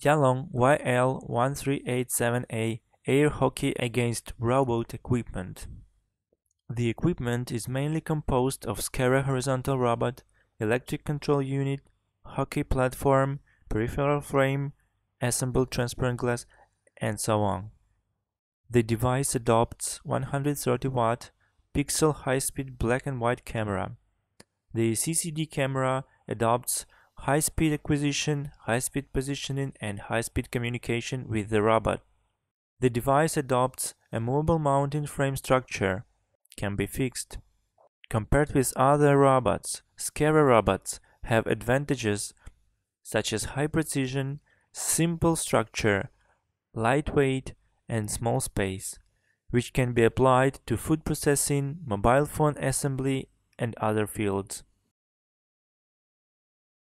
Yalong YL1387A air hockey against Robot equipment. The equipment is mainly composed of Scara horizontal robot, electric control unit, hockey platform, peripheral frame, assembled transparent glass, and so on. The device adopts 130 watt pixel high-speed black and white camera. The CCD camera adopts high-speed acquisition, high-speed positioning and high-speed communication with the robot. The device adopts a mobile mounting frame structure, can be fixed. Compared with other robots, Scara robots have advantages such as high precision, simple structure, lightweight and small space, which can be applied to food processing, mobile phone assembly and other fields.